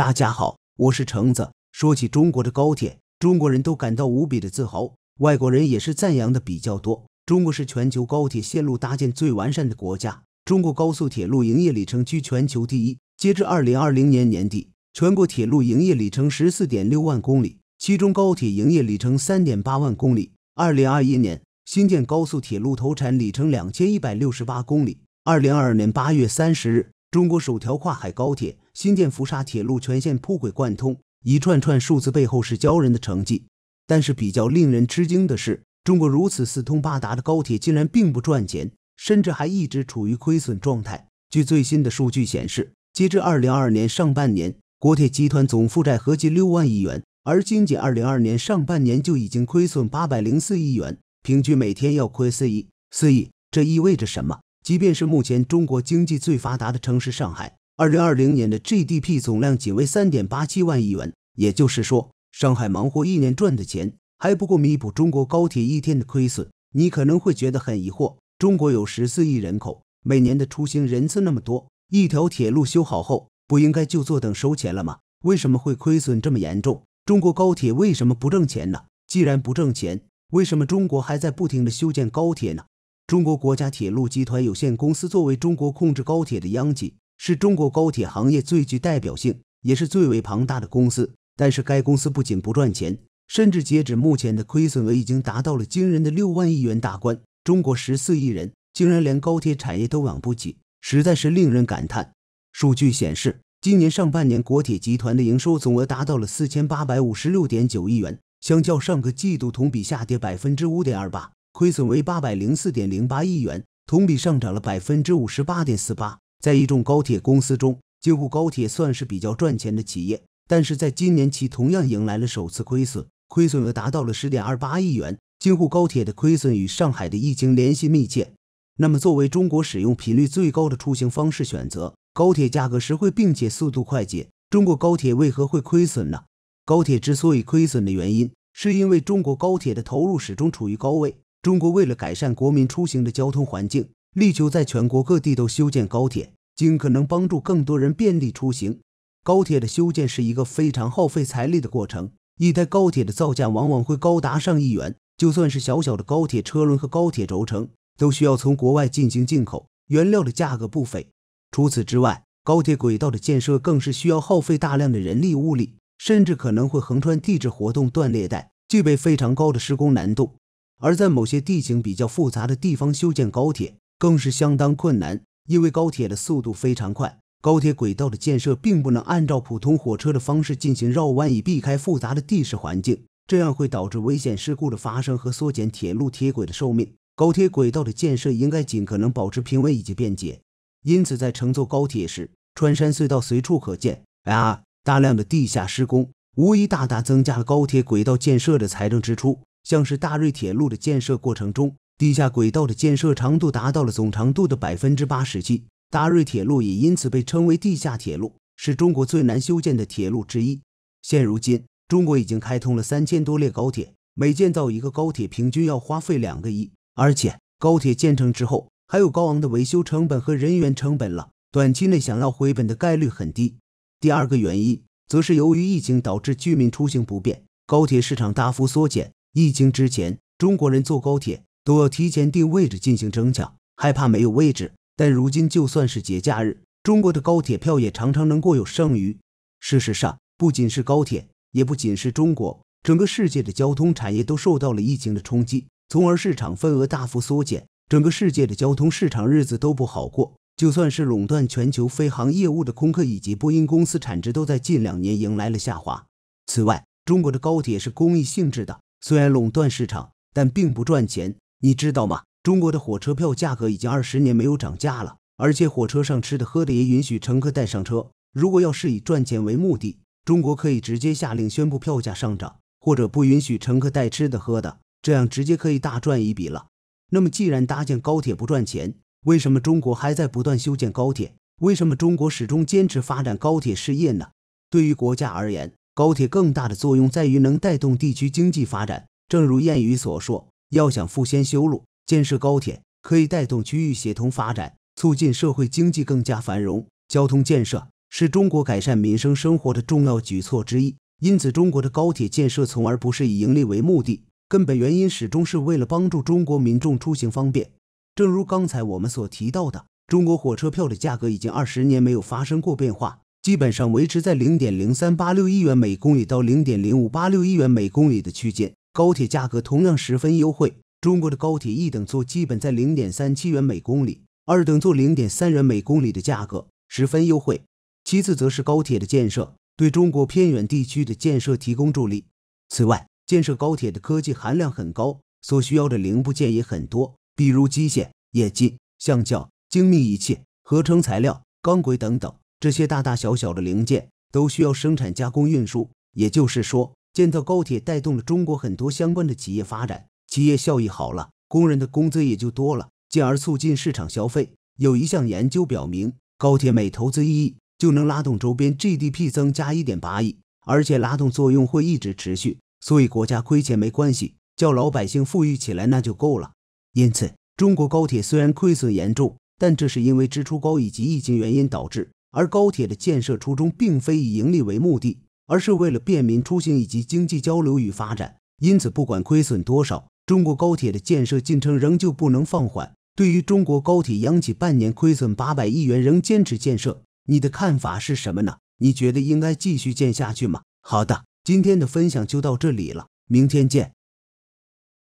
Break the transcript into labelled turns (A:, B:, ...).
A: 大家好，我是橙子。说起中国的高铁，中国人都感到无比的自豪，外国人也是赞扬的比较多。中国是全球高铁线路搭建最完善的国家，中国高速铁路营业里程居全球第一。截至2020年年底，全国铁路营业里程14.6万公里，其中高铁营业里程3.8万公里。2021年新建高速铁路投产里程2168公里。2022年8月30日。中国首条跨海高铁——新建福沙铁路全线铺轨贯通，一串串数字背后是骄人的成绩。但是，比较令人吃惊的是，中国如此四通八达的高铁竟然并不赚钱，甚至还一直处于亏损状态。据最新的数据显示，截至二零二二年上半年，国铁集团总负债合计六万亿元，而仅仅二零二二年上半年就已经亏损八百零四亿元，平均每天要亏四亿四亿。这意味着什么？即便是目前中国经济最发达的城市上海，二零二零年的 GDP 总量仅为三点八七万亿元，也就是说，上海忙活一年赚的钱还不够弥补中国高铁一天的亏损。你可能会觉得很疑惑：中国有十四亿人口，每年的出行人次那么多，一条铁路修好后，不应该就坐等收钱了吗？为什么会亏损这么严重？中国高铁为什么不挣钱呢？既然不挣钱，为什么中国还在不停的修建高铁呢？中国国家铁路集团有限公司作为中国控制高铁的央企，是中国高铁行业最具代表性，也是最为庞大的公司。但是，该公司不仅不赚钱，甚至截止目前的亏损额已经达到了惊人的六万亿元大关。中国十四亿人，竟然连高铁产业都养不起，实在是令人感叹。数据显示，今年上半年国铁集团的营收总额达到了四千八百五十六点九亿元，相较上个季度同比下跌百分之五点二八。亏损为八百零四点零八亿元，同比上涨了百分之五十八点四八。在一众高铁公司中，京沪高铁算是比较赚钱的企业，但是在今年其同样迎来了首次亏损，亏损额达到了十点二八亿元。京沪高铁的亏损与上海的疫情联系密切。那么，作为中国使用频率最高的出行方式选择，高铁价格实惠并且速度快捷。中国高铁为何会亏损呢？高铁之所以亏损的原因，是因为中国高铁的投入始终处于高位。中国为了改善国民出行的交通环境，力求在全国各地都修建高铁，尽可能帮助更多人便利出行。高铁的修建是一个非常耗费财力的过程，一台高铁的造价往往会高达上亿元。就算是小小的高铁车轮和高铁轴承，都需要从国外进行进口，原料的价格不菲。除此之外，高铁轨道的建设更是需要耗费大量的人力物力，甚至可能会横穿地质活动断裂带，具备非常高的施工难度。而在某些地形比较复杂的地方修建高铁更是相当困难，因为高铁的速度非常快，高铁轨道的建设并不能按照普通火车的方式进行绕弯以避开复杂的地势环境，这样会导致危险事故的发生和缩减铁路铁轨的寿命。高铁轨道的建设应该尽可能保持平稳以及便捷，因此在乘坐高铁时，穿山隧道随处可见。然而，大量的地下施工无疑大大增加了高铁轨道建设的财政支出。像是大瑞铁路的建设过程中，地下轨道的建设长度达到了总长度的百分之八十七，大瑞铁路也因此被称为地下铁路，是中国最难修建的铁路之一。现如今，中国已经开通了三千多列高铁，每建造一个高铁平均要花费两个亿，而且高铁建成之后还有高昂的维修成本和人员成本了，短期内想要回本的概率很低。第二个原因，则是由于疫情导致居民出行不便，高铁市场大幅缩减。疫情之前，中国人坐高铁都要提前订位置进行争抢，害怕没有位置。但如今，就算是节假日，中国的高铁票也常常能够有剩余。事实上，不仅是高铁，也不仅是中国，整个世界的交通产业都受到了疫情的冲击，从而市场份额大幅缩减。整个世界的交通市场日子都不好过。就算是垄断全球飞行业务的空客以及波音公司，产值都在近两年迎来了下滑。此外，中国的高铁是公益性质的。虽然垄断市场，但并不赚钱，你知道吗？中国的火车票价格已经二十年没有涨价了，而且火车上吃的喝的也允许乘客带上车。如果要是以赚钱为目的，中国可以直接下令宣布票价上涨，或者不允许乘客带吃的喝的，这样直接可以大赚一笔了。那么，既然搭建高铁不赚钱，为什么中国还在不断修建高铁？为什么中国始终坚持发展高铁事业呢？对于国家而言，高铁更大的作用在于能带动地区经济发展。正如谚语所说：“要想富，先修路。”建设高铁可以带动区域协同发展，促进社会经济更加繁荣。交通建设是中国改善民生生活的重要举措之一。因此，中国的高铁建设从而不是以盈利为目的，根本原因始终是为了帮助中国民众出行方便。正如刚才我们所提到的，中国火车票的价格已经二十年没有发生过变化。基本上维持在零点零三八六亿元每公里到零点零五八六亿元每公里的区间，高铁价格同样十分优惠。中国的高铁一等座基本在零点三七元每公里，二等座零点三元每公里的价格十分优惠。其次，则是高铁的建设对中国偏远地区的建设提供助力。此外，建设高铁的科技含量很高，所需要的零部件也很多，比如机械、冶金、橡胶、精密仪器、合成材料、钢轨等等。这些大大小小的零件都需要生产、加工、运输，也就是说，建造高铁带动了中国很多相关的企业发展，企业效益好了，工人的工资也就多了，进而促进市场消费。有一项研究表明，高铁每投资一亿，就能拉动周边 GDP 增加一点八亿，而且拉动作用会一直持续。所以，国家亏钱没关系，叫老百姓富裕起来那就够了。因此，中国高铁虽然亏损严重，但这是因为支出高以及疫情原因导致。而高铁的建设初衷并非以盈利为目的，而是为了便民出行以及经济交流与发展。因此，不管亏损多少，中国高铁的建设进程仍旧不能放缓。对于中国高铁央企半年亏损八百亿元仍坚持建设，你的看法是什么呢？你觉得应该继续建下去吗？好的，今天的分享就到这里了，明天见。